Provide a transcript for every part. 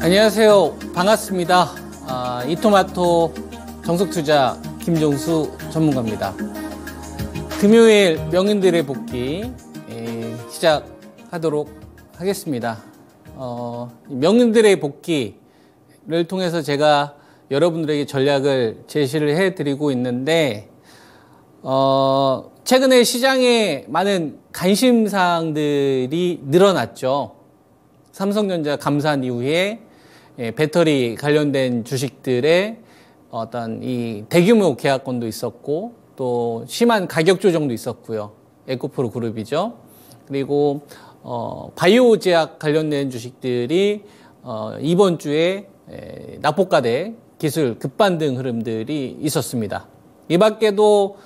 안녕하세요. 반갑습니다. 아, 이토마토 정석투자 김종수 전문가입니다. 금요일 명인들의 복귀 예, 시작하도록 하겠습니다. 어, 명인들의 복귀를 통해서 제가 여러분들에게 전략을 제시를 해드리고 있는데 어, 최근에 시장에 많은 관심사항들이 늘어났죠. 삼성전자 감산 이후에 예, 배터리 관련된 주식들의 어떤 이 대규모 계약권도 있었고 또 심한 가격 조정도 있었고요. 에코프로 그룹이죠. 그리고 어 바이오 제약 관련된 주식들이 어 이번 주에 에, 예, 낙폭가대 기술 급반등 흐름들이 있었습니다. 이 밖에도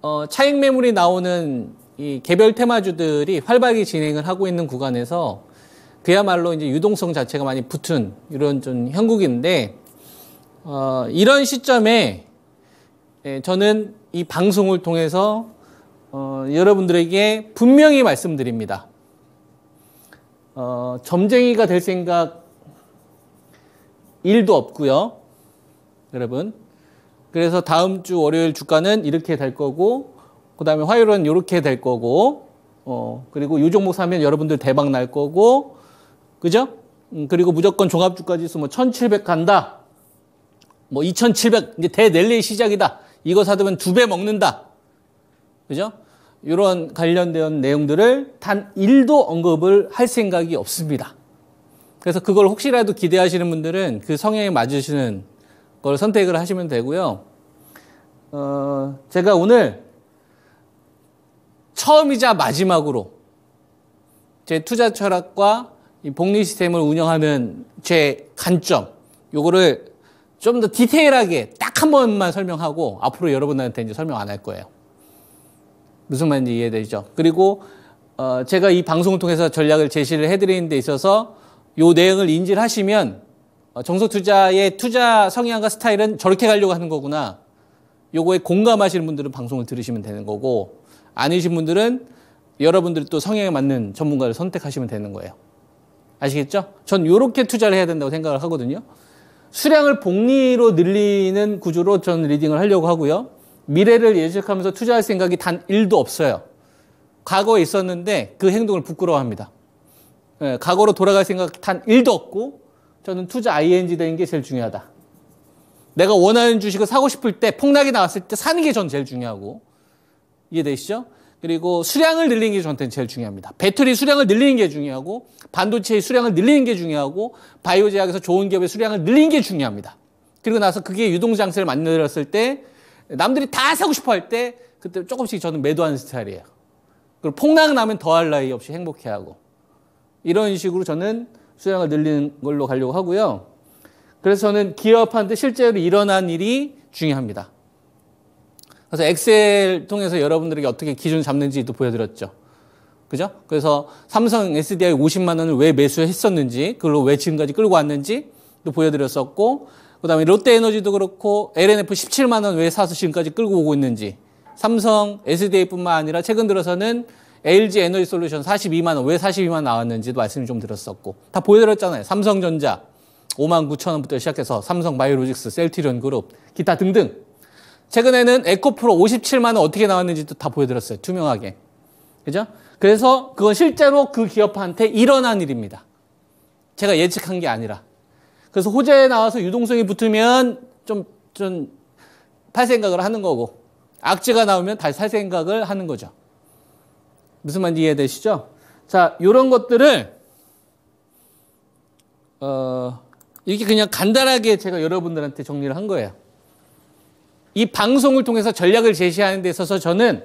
어 차익 매물이 나오는 이 개별 테마주들이 활발히 진행을 하고 있는 구간에서 그야말로 이제 유동성 자체가 많이 붙은 이런 좀 형국인데 어, 이런 시점에 예, 저는 이 방송을 통해서 어, 여러분들에게 분명히 말씀드립니다. 어, 점쟁이가 될 생각 일도 없고요. 여러분. 그래서 다음 주 월요일 주가는 이렇게 될 거고 그 다음에 화요일은 이렇게 될 거고 어, 그리고 요 종목 사면 여러분들 대박 날 거고 그죠? 음, 그리고 무조건 종합주까지 있으면 1700 뭐 간다. 뭐2700 이제 대랠리의 시작이다. 이거 사두면 두 배 먹는다. 그죠? 이런 관련된 내용들을 단 1도 언급을 할 생각이 없습니다. 그래서 그걸 혹시라도 기대하시는 분들은 그 성향에 맞으시는 걸 선택을 하시면 되고요. 어, 제가 오늘 처음이자 마지막으로 제 투자 철학과 이 복리 시스템을 운영하는 제 관점, 요거를 좀 더 디테일하게 딱 한 번만 설명하고 앞으로 여러분들한테 이제 설명 안 할 거예요. 무슨 말인지 이해되죠? 그리고 어 제가 이 방송을 통해서 전략을 제시를 해드리는 데 있어서 요 내용을 인지를 하시면 어 정석 투자의 투자 성향과 스타일은 저렇게 가려고 하는 거구나. 요거에 공감하시는 분들은 방송을 들으시면 되는 거고 아니신 분들은 여러분들이 또 성향에 맞는 전문가를 선택하시면 되는 거예요. 아시겠죠? 전 이렇게 투자를 해야 된다고 생각을 하거든요. 수량을 복리로 늘리는 구조로 전 리딩을 하려고 하고요. 미래를 예측하면서 투자할 생각이 단 1도 없어요. 과거에 있었는데 그 행동을 부끄러워합니다. 예, 과거로 돌아갈 생각 단 1도 없고 저는 투자 ING 되는 게 제일 중요하다. 내가 원하는 주식을 사고 싶을 때 폭락이 나왔을 때 사는 게 전 제일 중요하고 이해되시죠? 그리고 수량을 늘리는 게 저한테는 제일 중요합니다. 배터리 수량을 늘리는 게 중요하고 반도체의 수량을 늘리는 게 중요하고 바이오 제약에서 좋은 기업의 수량을 늘리는 게 중요합니다. 그리고 나서 그게 유동 장세를 만들었을 때 남들이 다 사고 싶어 할 때 그때 조금씩 저는 매도하는 스타일이에요. 그리고 폭락 나면 더할 나위 없이 행복해하고 이런 식으로 저는 수량을 늘리는 걸로 가려고 하고요. 그래서 저는 기업한테 실제로 일어난 일이 중요합니다. 그래서 엑셀 통해서 여러분들에게 어떻게 기준 잡는지도 보여드렸죠. 그죠? 그래서 삼성 SDI 50만 원을 왜 매수했었는지, 그걸로 왜 지금까지 끌고 왔는지도 보여드렸었고, 그 다음에 롯데에너지도 그렇고, LNF 17만 원 왜 사서 지금까지 끌고 오고 있는지, 삼성 SDI뿐만 아니라 최근 들어서는 LG 에너지 솔루션 42만 원, 왜 42만 원 나왔는지도 말씀을 좀 드렸었고, 다 보여드렸잖아요. 삼성전자 5만 9천 원부터 시작해서 삼성 바이오로직스, 셀티리온 그룹, 기타 등등. 최근에는 에코프로 57만 원 어떻게 나왔는지도 다 보여드렸어요. 투명하게. 그죠? 그래서 그건 실제로 그 기업한테 일어난 일입니다. 제가 예측한 게 아니라. 그래서 호재에 나와서 유동성이 붙으면 좀, 좀, 팔 생각을 하는 거고, 악재가 나오면 다시 살 생각을 하는 거죠. 무슨 말인지 이해되시죠? 자, 요런 것들을, 어, 이렇게 그냥 간단하게 제가 여러분들한테 정리를 한 거예요. 이 방송을 통해서 전략을 제시하는 데 있어서 저는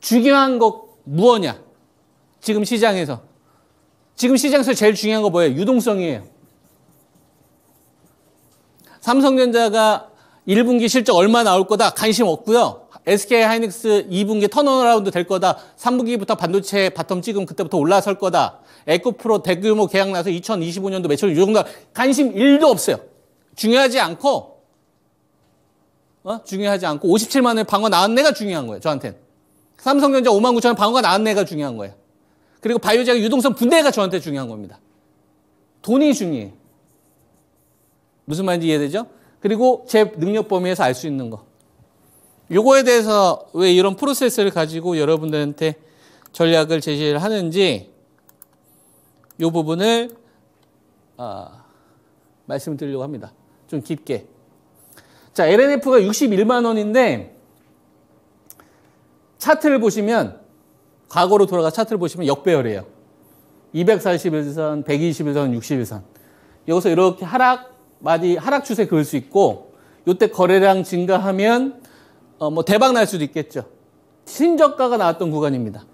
중요한 것 무엇냐? 지금 시장에서. 지금 시장에서 제일 중요한 거 뭐예요? 유동성이에요. 삼성전자가 1분기 실적 얼마 나올 거다 관심 없고요. SK 하이닉스 2분기 턴어라운드 될 거다. 3분기부터 반도체 바텀 찍으면 그때부터 올라설 거다. 에코프로 대규모 계약 나서 2025년도 매출 이 정도 관심 1도 없어요. 중요하지 않고 어? 중요하지 않고 57만 원에 방어 나왔네가 중요한 거예요. 저한텐. 삼성전자 5만 9천 원 방어가 나은 내가 중요한 거예요. 그리고 바이오제약 유동성 분배가 저한테 중요한 겁니다. 돈이 중요해. 무슨 말인지 이해되죠? 그리고 제 능력 범위에서 알 수 있는 거. 요거에 대해서 왜 이런 프로세스를 가지고 여러분들한테 전략을 제시를 하는지 요 부분을 어, 아, 말씀드리려고 합니다. 좀 깊게. 자, LNF가 61만 원인데 차트를 보시면 과거로 돌아가 차트를 보시면 역배열이에요. 241선, 121선, 61선. 여기서 이렇게 하락 마디 하락 추세 그을 수 있고 요때 거래량 증가하면 어, 뭐 대박 날 수도 있겠죠. 신저가가 나왔던 구간입니다.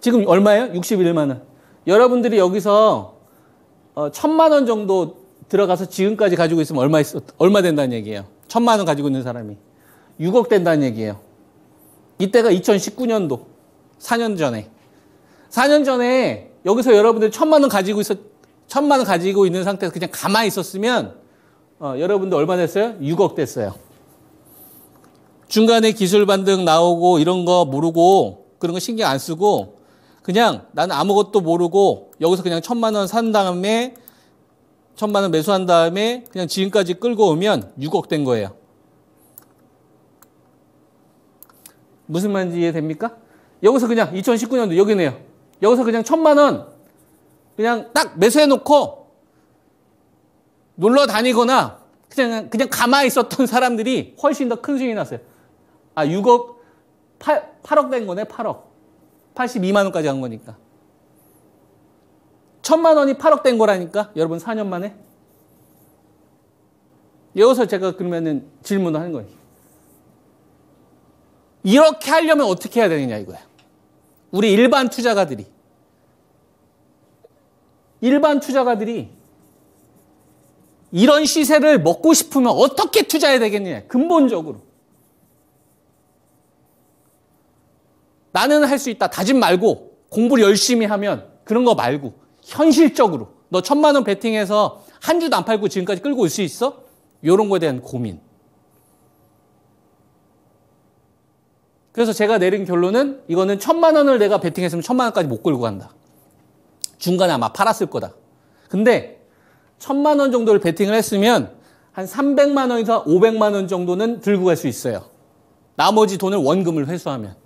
지금 얼마예요? 61만 원. 여러분들이 여기서 어, 천만 원 정도 들어가서 지금까지 가지고 있으면 얼마, 있, 얼마 된다는 얘기예요. 천만 원 가지고 있는 사람이. 6억 된다는 얘기예요. 이때가 2019년도. 4년 전에. 4년 전에 여기서 여러분들 천만 원 가지고 있었, 천만 원 가지고 있는 상태에서 그냥 가만히 있었으면, 어, 여러분들 얼마 됐어요? 6억 됐어요. 중간에 기술 반등 나오고 이런 거 모르고 그런 거 신경 안 쓰고 그냥 나는 아무것도 모르고 여기서 그냥 천만 원 산 다음에 천만 원 매수한 다음에 그냥 지금까지 끌고 오면 6억 된 거예요. 무슨 말인지 이해됩니까? 여기서 그냥 2019년도 여기네요. 여기서 그냥 천만 원 그냥 딱 매수해 놓고 놀러 다니거나 그냥 그냥 가만히 있었던 사람들이 훨씬 더 큰 수익이 났어요. 아 6억 8, 8억 된 거네 8억 82만 원까지 간 거니까. 천만 원이 8억 된 거라니까 여러분 4년 만에 여기서 제가 그러면은 질문을 하는 거예요. 이렇게 하려면 어떻게 해야 되느냐 이거야. 우리 일반 투자가들이 일반 투자가들이 이런 시세를 먹고 싶으면 어떻게 투자해야 되겠느냐 근본적으로 나는 할 수 있다 다짐 말고 공부를 열심히 하면 그런 거 말고 현실적으로 너 천만 원 베팅해서 한 주도 안 팔고 지금까지 끌고 올 수 있어? 이런 거에 대한 고민. 그래서 제가 내린 결론은 이거는 천만 원을 내가 베팅했으면 천만 원까지 못 끌고 간다. 중간에 아마 팔았을 거다. 근데 천만 원 정도를 베팅을 했으면 한 300만 원에서 500만 원 정도는 들고 갈 수 있어요. 나머지 돈을 원금을 회수하면.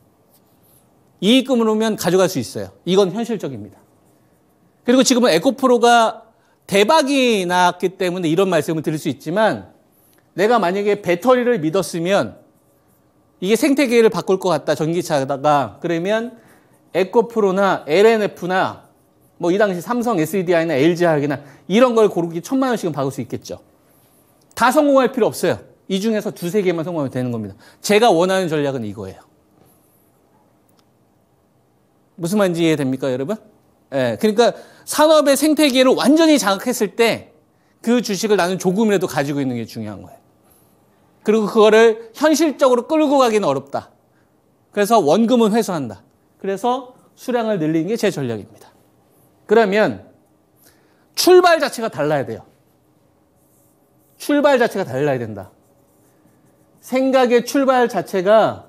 이익금으로면 가져갈 수 있어요. 이건 현실적입니다. 그리고 지금은 에코프로가 대박이 났기 때문에 이런 말씀을 드릴 수 있지만 내가 만약에 배터리를 믿었으면 이게 생태계를 바꿀 것 같다 전기차다가 그러면 에코프로나 LNF나 뭐 이 당시 삼성 SDI나 LG 학이나 이런 걸 고르기 천만 원씩은 받을 수 있겠죠. 다 성공할 필요 없어요. 이 중에서 두세 개만 성공하면 되는 겁니다. 제가 원하는 전략은 이거예요. 무슨 말인지 이해됩니까, 여러분? 예, 그러니까 산업의 생태계를 완전히 장악했을 때 그 주식을 나는 조금이라도 가지고 있는 게 중요한 거예요. 그리고 그거를 현실적으로 끌고 가기는 어렵다. 그래서 원금은 회수한다. 그래서 수량을 늘리는 게 제 전략입니다. 그러면 출발 자체가 달라야 돼요. 출발 자체가 달라야 된다. 생각의 출발 자체가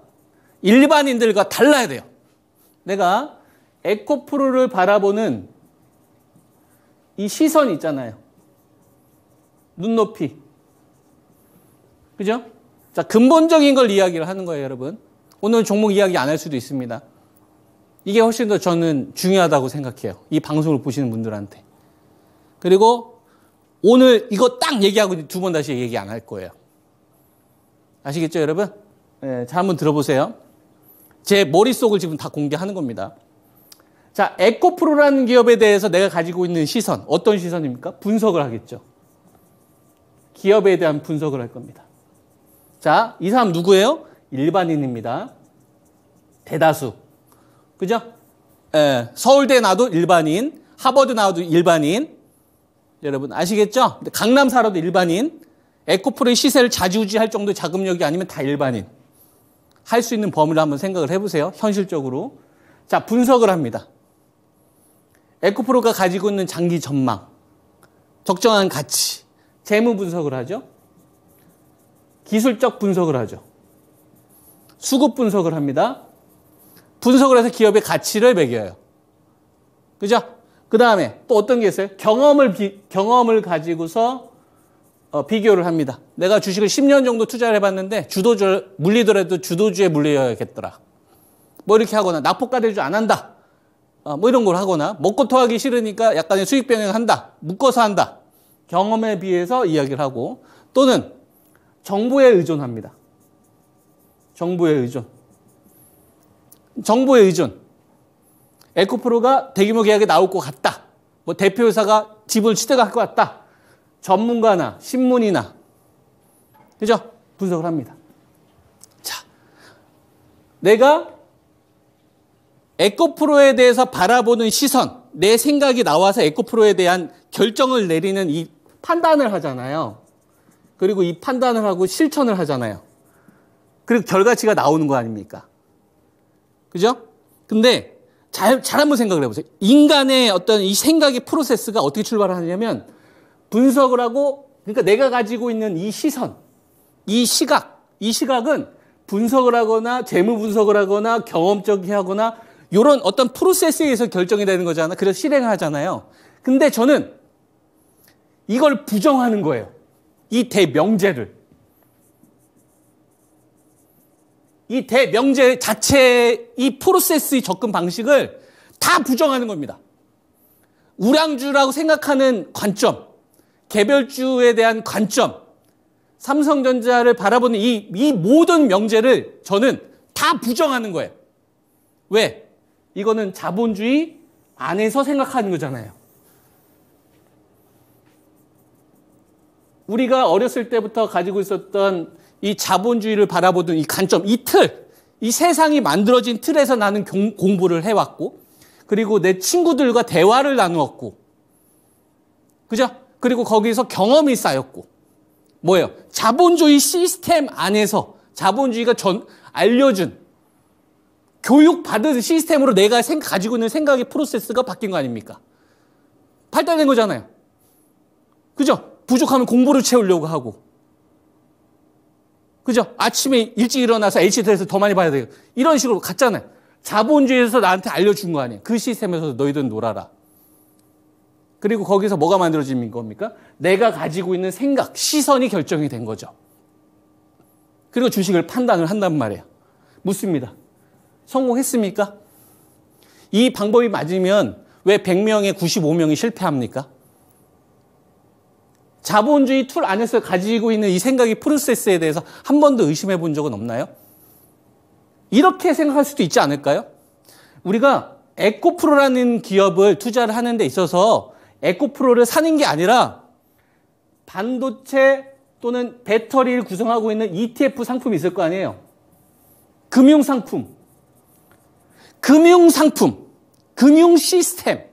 일반인들과 달라야 돼요. 내가 에코프로를 바라보는 이 시선 있잖아요. 눈높이. 그죠? 자, 근본적인 걸 이야기를 하는 거예요, 여러분. 오늘 종목 이야기 안 할 수도 있습니다. 이게 훨씬 더 저는 중요하다고 생각해요. 이 방송을 보시는 분들한테. 그리고 오늘 이거 딱 얘기하고 두 번 다시 얘기 안 할 거예요. 아시겠죠, 여러분? 네, 잘 한번 들어보세요. 제 머릿속을 지금 다 공개하는 겁니다. 자, 에코프로라는 기업에 대해서 내가 가지고 있는 시선, 어떤 시선입니까? 분석을 하겠죠. 기업에 대한 분석을 할 겁니다. 자, 이 사람 누구예요? 일반인입니다. 대다수. 그죠? 에, 예, 서울대 나도 일반인, 하버드 나도 일반인. 여러분 아시겠죠? 강남 사로도 일반인. 에코프로의 시세를 좌지우지할 정도의 자금력이 아니면 다 일반인. 할 수 있는 범위를 한번 생각을 해보세요. 현실적으로. 자, 분석을 합니다. 에코프로가 가지고 있는 장기 전망, 적정한 가치, 재무 분석을 하죠. 기술적 분석을 하죠. 수급 분석을 합니다. 분석을 해서 기업의 가치를 매겨요. 그죠? 그 다음에 또 어떤 게 있어요? 경험을, 비, 경험을 가지고서 어, 비교를 합니다. 내가 주식을 10년 정도 투자를 해봤는데 주도주 물리더라도 주도주에 물려야겠더라. 뭐 이렇게 하거나 낙폭가 대주 안 한다. 어, 뭐 이런 걸 하거나 먹고 토하기 싫으니까 약간의 수익 병행을 한다. 묶어서 한다. 경험에 비해서 이야기를 하고 또는 정부에 의존합니다. 정부에 의존. 정부에 의존. 에코프로가 대규모 계약에 나올 것 같다. 뭐 대표회사가 지분을 취득할 것 같다. 전문가나 신문이나 그죠? 분석을 합니다. 자, 내가 에코프로에 대해서 바라보는 시선, 내 생각이 나와서 에코프로에 대한 결정을 내리는 이 판단을 하잖아요. 그리고 이 판단을 하고 실천을 하잖아요. 그리고 결과치가 나오는 거 아닙니까? 그죠? 근데 잘, 잘 한번 생각을 해보세요. 인간의 어떤 이 생각의 프로세스가 어떻게 출발을 하냐면 분석을 하고 그러니까 내가 가지고 있는 이 시선, 이 시각, 이 시각은 분석을 하거나 재무 분석을 하거나 경험적이 하거나 이런 어떤 프로세스에 의해서 결정이 되는 거잖아. 그래서 실행을 하잖아요. 근데 저는 이걸 부정하는 거예요. 이 대명제를. 이 대명제 자체, 이 프로세스의 접근 방식을 다 부정하는 겁니다. 우량주라고 생각하는 관점, 개별주에 대한 관점, 삼성전자를 바라보는 이, 이 모든 명제를 저는 다 부정하는 거예요. 왜? 이거는 자본주의 안에서 생각하는 거잖아요. 우리가 어렸을 때부터 가지고 있었던 이 자본주의를 바라보던 이 관점, 이 틀, 이 세상이 만들어진 틀에서 나는 경, 공부를 해왔고, 그리고 내 친구들과 대화를 나누었고, 그죠? 그리고 거기서 경험이 쌓였고, 뭐예요? 자본주의 시스템 안에서 자본주의가 전, 알려준 교육받은 시스템으로 내가 생, 가지고 있는 생각의 프로세스가 바뀐 거 아닙니까? 발달된 거잖아요. 그죠? 부족하면 공부를 채우려고 하고. 그죠? 아침에 일찍 일어나서 HT에서 더 많이 봐야 돼요. 이런 식으로 갔잖아요. 자본주의에서 나한테 알려준 거 아니에요. 그 시스템에서 너희들 놀아라. 그리고 거기서 뭐가 만들어진 겁니까? 내가 가지고 있는 생각, 시선이 결정이 된 거죠. 그리고 주식을 판단을 한단 말이에요. 묻습니다. 성공했습니까? 이 방법이 맞으면 왜 100명에 95명이 실패합니까? 자본주의 툴 안에서 가지고 있는 이 생각이 프로세스에 대해서 한 번도 의심해 본 적은 없나요? 이렇게 생각할 수도 있지 않을까요? 우리가 에코프로라는 기업을 투자를 하는 데 있어서 에코프로를 사는 게 아니라 반도체 또는 배터리를 구성하고 있는 ETF 상품이 있을 거 아니에요. 금융 상품. 금융 상품, 금융 시스템에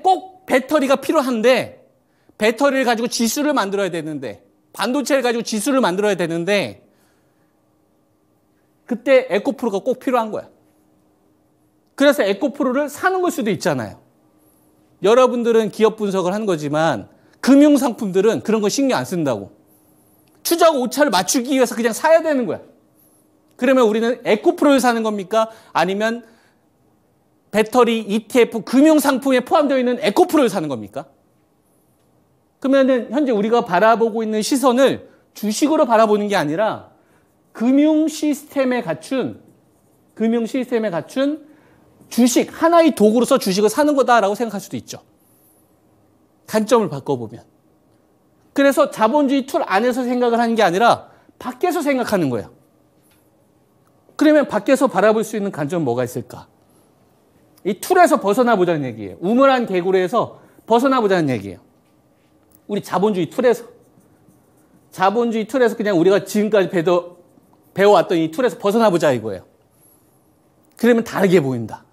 꼭 배터리가 필요한데 배터리를 가지고 지수를 만들어야 되는데 반도체를 가지고 지수를 만들어야 되는데 그때 에코프로가 꼭 필요한 거야. 그래서 에코프로를 사는 걸 수도 있잖아요. 여러분들은 기업 분석을 한 거지만 금융 상품들은 그런 거 신경 안 쓴다고. 추적 오차를 맞추기 위해서 그냥 사야 되는 거야. 그러면 우리는 에코프로를 사는 겁니까? 아니면 배터리, ETF, 금융상품에 포함되어 있는 에코프로를 사는 겁니까? 그러면은 현재 우리가 바라보고 있는 시선을 주식으로 바라보는 게 아니라 금융 시스템에 갖춘 금융 시스템에 갖춘 주식 하나의 도구로서 주식을 사는 거다라고 생각할 수도 있죠. 관점을 바꿔보면. 그래서 자본주의 툴 안에서 생각을 하는 게 아니라 밖에서 생각하는 거예요. 그러면 밖에서 바라볼 수 있는 관점 은 뭐가 있을까? 이 툴에서 벗어나 보자는 얘기예요. 우물한 개구리에서 벗어나 보자는 얘기예요. 우리 자본주의 툴에서 자본주의 툴에서 그냥 우리가 지금까지 배도, 배워왔던 이 툴에서 벗어나 보자 이거예요. 그러면 다르게 보인다.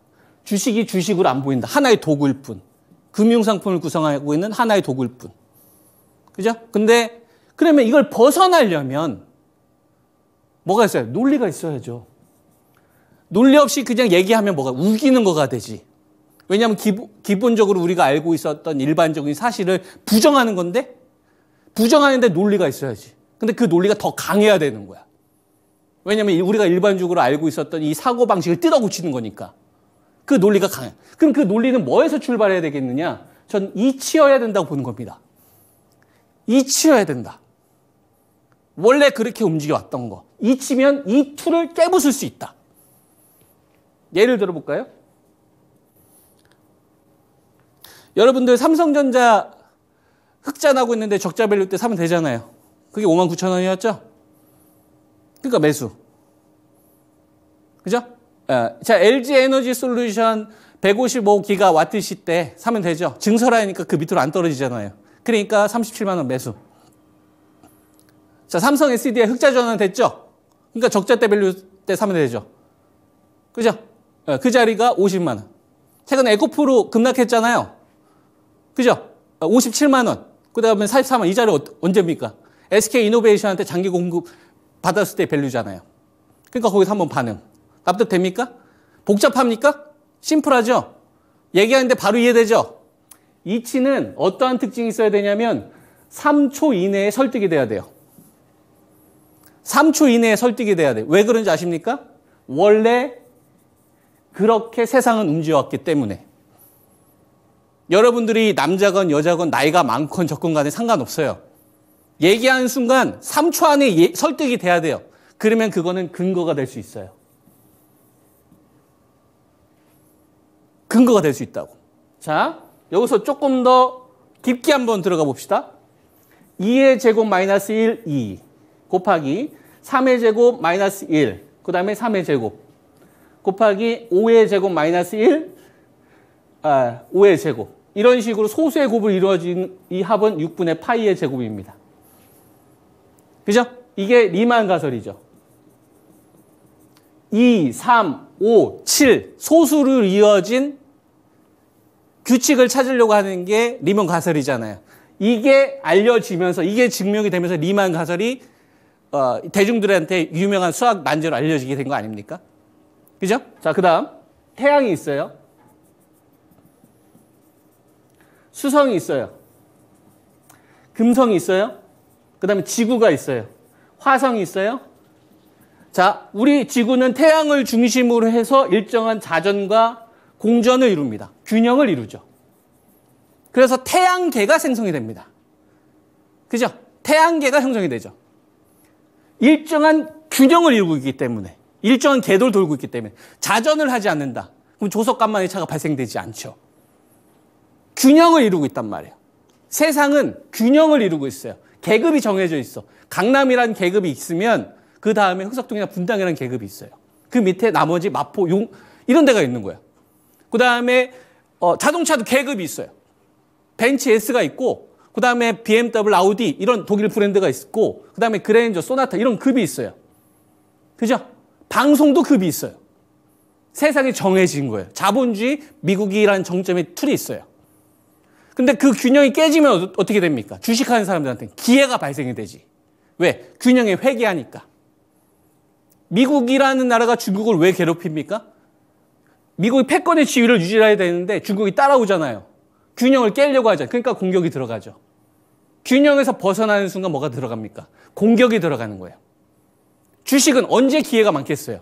주식이 주식으로 안 보인다. 하나의 도구일 뿐. 금융상품을 구성하고 있는 하나의 도구일 뿐. 그죠? 근데 그러면 이걸 벗어나려면 뭐가 있어요? 논리가 있어야죠. 논리 없이 그냥 얘기하면 뭐가 우기는 거가 되지. 왜냐하면 기 기본적으로 우리가 알고 있었던 일반적인 사실을 부정하는 건데 부정하는데 논리가 있어야지. 근데 그 논리가 더 강해야 되는 거야. 왜냐하면 우리가 일반적으로 알고 있었던 이 사고 방식을 뜯어고치는 거니까 그 논리가 강해. 그럼 그 논리는 뭐에서 출발해야 되겠느냐? 전 이치여야 된다고 보는 겁니다. 이치여야 된다. 원래 그렇게 움직여왔던 거. 이치면 이 툴을 깨부술 수 있다. 예를 들어볼까요? 여러분들 삼성전자 흑자 나고 있는데 적자 밸류 때 사면 되잖아요. 그게 5만 9천 원이었죠? 그러니까 매수. 그죠? 예. 자, LG 에너지 솔루션 155기가 와트시 때 사면 되죠. 증설하니까 그 밑으로 안 떨어지잖아요. 그러니까 37만 원 매수. 자, 삼성 SDI 흑자 전환 됐죠? 그러니까 적자 때 밸류 때 사면 되죠. 그죠? 어, 그 자리가 50만 원. 최근에 코프로 급락했잖아요. 그죠? 57만 어, 원. 그다음에 44만 원. 이 자리 언제입니까? SK 이노베이션한테 장기 공급 받았을 때 밸류잖아요. 그러니까 거기서 한번 반응. 납득됩니까? 복잡합니까? 심플하죠? 얘기하는데 바로 이해되죠? 이치는 어떠한 특징이 있어야 되냐면 3초 이내에 설득이 돼야 돼요. 3초 이내에 설득이 돼야 돼요. 왜 그런지 아십니까? 원래 그렇게 세상은 움직여왔기 때문에 여러분들이 남자건 여자건 나이가 많건 적건 간에 상관없어요. 얘기하는 순간 3초 안에 예, 설득이 돼야 돼요. 그러면 그거는 근거가 될 수 있어요. 근거가 될 수 있다고. 자, 여기서 조금 더 깊게 한번 들어가 봅시다. 2의 제곱 마이너스 1, 2 곱하기 3의 제곱 마이너스 1, 그 다음에 3의 제곱 곱하기 5의 제곱 마이너스 1, 아, 5의 제곱. 이런 식으로 소수의 곱을 이루어진 이 합은 6분의 파이의 제곱입니다. 그죠? 이게 리만 가설이죠. 2, 3, 5, 7 소수를 이어진 규칙을 찾으려고 하는 게 리만 가설이잖아요. 이게 알려지면서 이게 증명이 되면서 리만 가설이 어, 대중들한테 유명한 수학 난제로 알려지게 된 거 아닙니까? 그죠? 자, 그 다음. 태양이 있어요. 수성이 있어요. 금성이 있어요. 그 다음에 지구가 있어요. 화성이 있어요. 자, 우리 지구는 태양을 중심으로 해서 일정한 자전과 공전을 이룹니다. 균형을 이루죠. 그래서 태양계가 생성이 됩니다. 그죠? 태양계가 형성이 되죠. 일정한 균형을 이루고 있기 때문에. 일정한 궤도를 돌고 있기 때문에 자전을 하지 않는다. 그럼 조석간만의 차가 발생되지 않죠. 균형을 이루고 있단 말이에요. 세상은 균형을 이루고 있어요. 계급이 정해져 있어. 강남이란 계급이 있으면 그 다음에 흑석동이나 분당이라는 계급이 있어요. 그 밑에 나머지 마포, 용 이런 데가 있는 거예요그 다음에 어, 자동차도 계급이 있어요. 벤츠 S가 있고 그 다음에 BMW, 아우디 이런 독일 브랜드가 있고 그 다음에 그랜저쏘나타 이런 급이 있어요. 그죠? 방송도 급이 그 있어요. 세상이 정해진 거예요. 자본주의, 미국이라는 정점의 틀이 있어요. 근데 그 균형이 깨지면 어, 어떻게 됩니까? 주식하는 사람들한테 기회가 발생이 되지. 왜? 균형에 회귀하니까. 미국이라는 나라가 중국을 왜 괴롭힙니까? 미국이 패권의 지위를 유지해야 되는데 중국이 따라오잖아요. 균형을 깨려고 하잖 그러니까 공격이 들어가죠. 균형에서 벗어나는 순간 뭐가 들어갑니까? 공격이 들어가는 거예요. 주식은 언제 기회가 많겠어요?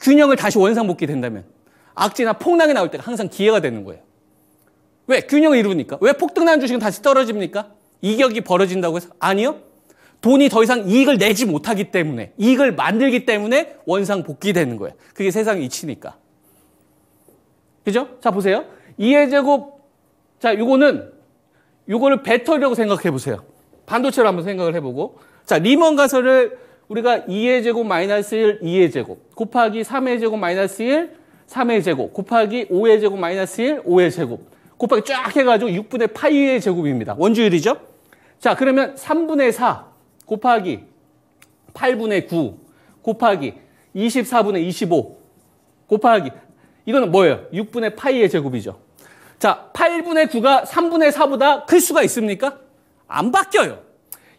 균형을 다시 원상복귀 된다면. 악재나 폭락이 나올 때가 항상 기회가 되는 거예요. 왜? 균형을 이루니까. 왜 폭등하는 주식은 다시 떨어집니까? 이격이 벌어진다고 해서? 아니요. 돈이 더 이상 이익을 내지 못하기 때문에, 이익을 만들기 때문에 원상복귀 되는 거예요. 그게 세상 이치니까. 그죠? 자, 보세요. 2해 제곱. 자, 요거는, 요거를 배터리라고 생각해 보세요. 반도체로 한번 생각을 해보고. 자, 리먼 가설을 우리가 2의 제곱 마이너스 1, 2의 제곱 곱하기 3의 제곱 마이너스 1, 3의 제곱 곱하기 5의 제곱 마이너스 1, 5의 제곱 곱하기 쫙 해가지고 6분의 파이의 제곱입니다. 원주율이죠? 자 그러면 3분의 4 곱하기 8분의 9 곱하기 24분의 25 곱하기 이거는 뭐예요? 6분의 파이의 제곱이죠. 자 8분의 9가 3분의 4보다 클 수가 있습니까? 안 바뀌어요.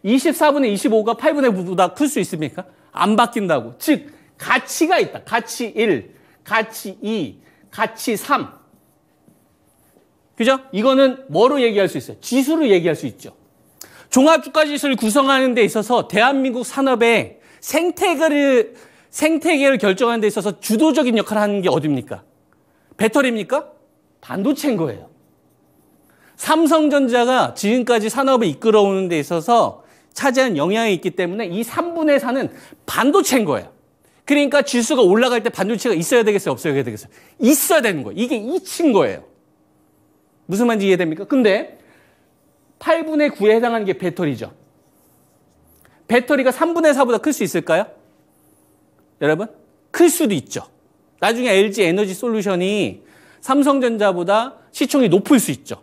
24분의 25가 8분의 9보다 클 수 있습니까? 안 바뀐다고. 즉, 가치가 있다. 가치 1, 가치 2, 가치 3. 그죠? 이거는 뭐로 얘기할 수 있어요? 지수로 얘기할 수 있죠. 종합주가지수를 구성하는 데 있어서 대한민국 산업의 생태계를, 생태계를 결정하는 데 있어서 주도적인 역할을 하는 게 어딥니까? 배터리입니까? 반도체인 거예요. 삼성전자가 지금까지 산업을 이끌어오는 데 있어서 차지하는 영향이 있기 때문에 이 3분의 4는 반도체인 거예요. 그러니까 지수가 올라갈 때 반도체가 있어야 되겠어요? 없어야 되겠어요? 있어야 되는 거예요. 이게 2친 거예요. 무슨 말인지 이해됩니까? 근데 8분의 9에 해당하는 게 배터리죠. 배터리가 3분의 4보다 클 수 있을까요? 여러분? 클 수도 있죠. 나중에 LG 에너지 솔루션이 삼성전자보다 시총이 높을 수 있죠.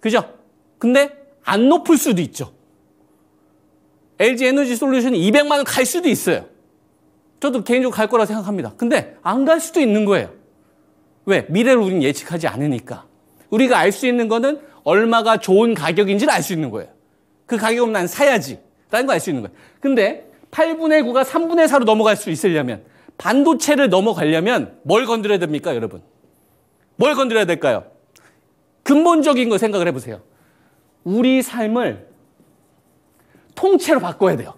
그죠? 근데 안 높을 수도 있죠. LG 에너지 솔루션이 200만 원갈 수도 있어요. 저도 개인적으로 갈 거라 생각합니다. 근데 안 갈 수도 있는 거예요. 왜? 미래를 우리는 예측하지 않으니까. 우리가 알 수 있는 거는 얼마가 좋은 가격인지를 알 수 있는 거예요. 그 가격은 난 사야지. 라는 걸 알 수 있는 거예요. 근데 8분의 9가 3분의 4로 넘어갈 수 있으려면, 반도체를 넘어가려면 뭘 건드려야 됩니까, 여러분? 뭘 건드려야 될까요? 근본적인 거 생각을 해보세요. 우리 삶을 통째로 바꿔야 돼요.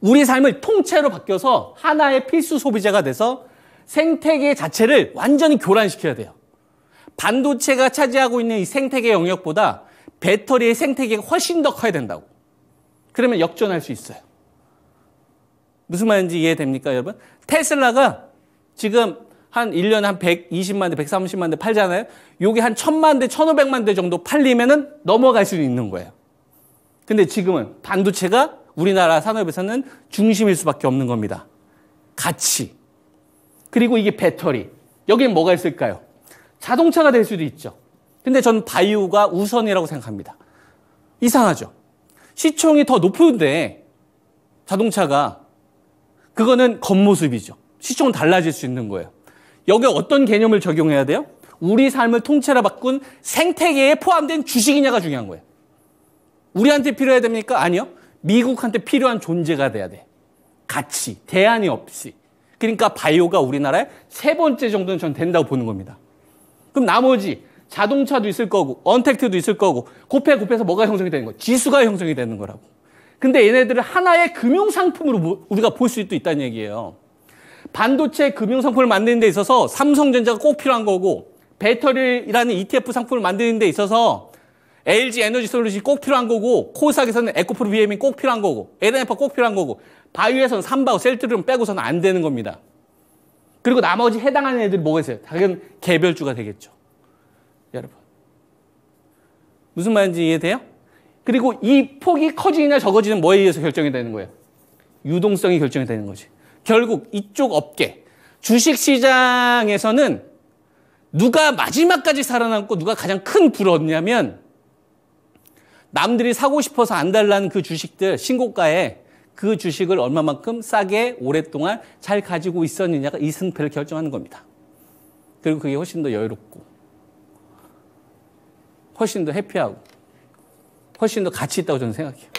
우리 삶을 통째로 바뀌어서 하나의 필수 소비자가 돼서 생태계 자체를 완전히 교란시켜야 돼요. 반도체가 차지하고 있는 이 생태계 영역보다 배터리의 생태계가 훨씬 더 커야 된다고. 그러면 역전할 수 있어요. 무슨 말인지 이해됩니까, 여러분? 테슬라가 지금 한 1년에 한 120만 대, 130만 대 팔잖아요. 요게 한 1000만 대, 1500만 대 정도 팔리면은 넘어갈 수 있는 거예요. 근데 지금은 반도체가 우리나라 산업에서는 중심일 수밖에 없는 겁니다. 가치. 그리고 이게 배터리. 여기엔 뭐가 있을까요? 자동차가 될 수도 있죠. 근데 저는 바이오가 우선이라고 생각합니다. 이상하죠. 시총이 더 높은데 자동차가 그거는 겉모습이죠. 시총은 달라질 수 있는 거예요. 여기 어떤 개념을 적용해야 돼요? 우리 삶을 통째로 바꾼 생태계에 포함된 주식이냐가 중요한 거예요. 우리한테 필요해야 됩니까? 아니요. 미국한테 필요한 존재가 돼야 돼. 같이, 대안이 없이. 그러니까 바이오가 우리나라의 세 번째 정도는 전 된다고 보는 겁니다. 그럼 나머지 자동차도 있을 거고 언택트도 있을 거고 곱해 곱해서 뭐가 형성이 되는 거야? 지수가 형성이 되는 거라고. 근데 얘네들을 하나의 금융 상품으로 우리가 볼 수도 있다는 얘기예요. 반도체 금융 상품을 만드는 데 있어서 삼성전자가 꼭 필요한 거고 배터리라는 ETF 상품을 만드는 데 있어서 LG 에너지 솔루션이 꼭 필요한 거고 코스닥에서는 에코프로 BM이 꼭 필요한 거고 에덴에파 꼭 필요한 거고 바이오에서는 삼바우 셀트리온 빼고서는 안 되는 겁니다. 그리고 나머지 해당하는 애들이 뭐가 있어요? 당연 개별주가 되겠죠. 여러분. 무슨 말인지 이해돼요? 그리고 이 폭이 커지느냐 적어지는 뭐에 의해서 결정이 되는 거예요? 유동성이 결정이 되는 거지. 결국 이쪽 업계, 주식시장에서는 누가 마지막까지 살아남고 누가 가장 큰 불었냐면 남들이 사고 싶어서 안 달라는 그 주식들 신고가에 그 주식을 얼마만큼 싸게 오랫동안 잘 가지고 있었느냐가 이 승패를 결정하는 겁니다. 그리고 그게 훨씬 더 여유롭고 훨씬 더 해피하고 훨씬 더 가치 있다고 저는 생각해요.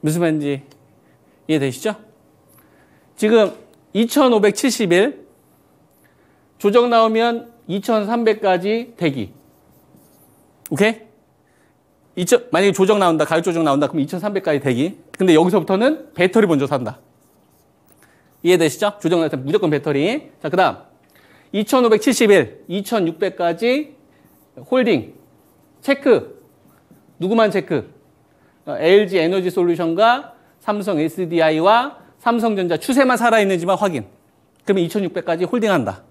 무슨 말인지 이해되시죠? 지금 2571 조정 나오면 2300까지 대기. 오케이? 2000, 만약에 조정 나온다, 가격 조정 나온다, 그럼 2300까지 대기. 근데 여기서부터는 배터리 먼저 산다. 이해되시죠? 조정 나올 때 무조건 배터리. 자, 그 다음. 2571, 2600까지 홀딩. 체크. 누구만 체크? LG 어, 에너지 솔루션과 삼성 SDI와 삼성전자 추세만 살아있는지만 확인. 그러면 2,600까지 홀딩한다.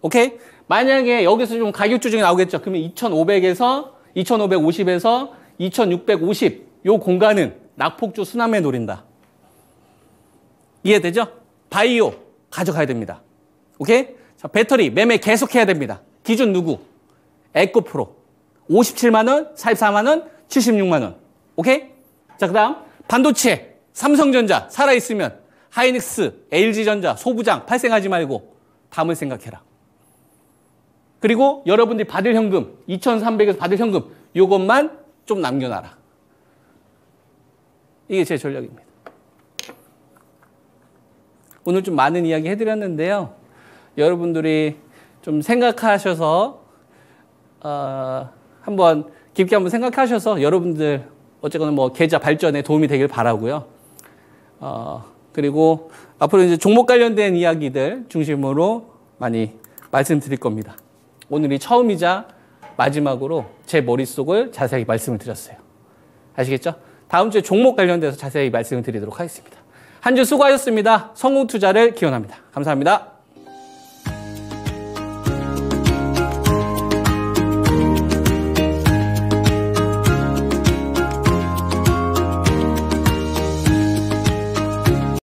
오케이? 만약에 여기서 좀 가격 조정이 나오겠죠. 그러면 2,500에서 2,550에서 2,650 요 공간은 낙폭주 수남에 노린다. 이해되죠? 바이오 가져가야 됩니다. 오케이? 자, 배터리 매매 계속해야 됩니다. 기준 누구? 에코프로 57만 원, 44만 원, 76만 원. 오케이? 자, 그 다음. 반도체. 삼성전자. 살아있으면. 하이닉스, LG전자, 소부장. 발생하지 말고. 다음을 생각해라. 그리고 여러분들이 받을 현금. 2,300에서 받을 현금. 요것만 좀 남겨놔라. 이게 제 전략입니다. 오늘 좀 많은 이야기 해드렸는데요. 여러분들이 좀 생각하셔서 어, 한번 깊게 한번 생각하셔서 여러분들 어쨌거나 뭐 계좌 발전에 도움이 되길 바라고요. 어, 그리고 앞으로 이제 종목 관련된 이야기들 중심으로 많이 말씀드릴 겁니다. 오늘이 처음이자 마지막으로 제 머릿속을 자세히 말씀을 드렸어요. 아시겠죠? 다음 주에 종목 관련돼서 자세히 말씀을 드리도록 하겠습니다. 한 주 수고하셨습니다. 성공 투자를 기원합니다. 감사합니다.